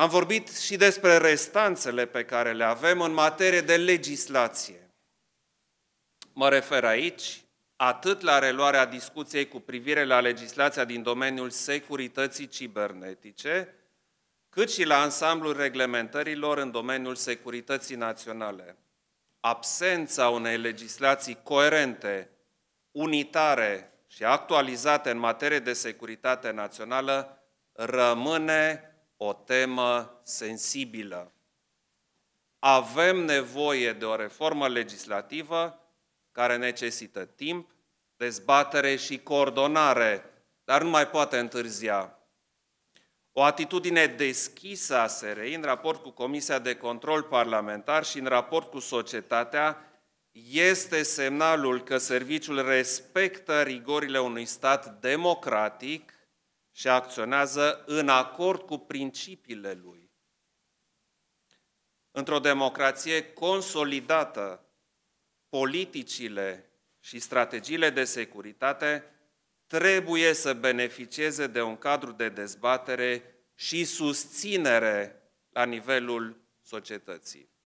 Am vorbit și despre restanțele pe care le avem în materie de legislație. Mă refer aici atât la reluarea discuției cu privire la legislația din domeniul securității cibernetice, cât și la ansamblul reglementărilor în domeniul securității naționale. Absența unei legislații coerente, unitare și actualizate în materie de securitate națională rămâne o temă sensibilă. Avem nevoie de o reformă legislativă care necesită timp, dezbatere și coordonare, dar nu mai poate întârzia. O atitudine deschisă a SRI în raport cu Comisia de Control Parlamentar și în raport cu societatea este semnalul că serviciul respectă rigorile unui stat democratic și acționează în acord cu principiile lui. Într-o democrație consolidată, politicile și strategiile de securitate trebuie să beneficieze de un cadru de dezbatere și susținere la nivelul societății.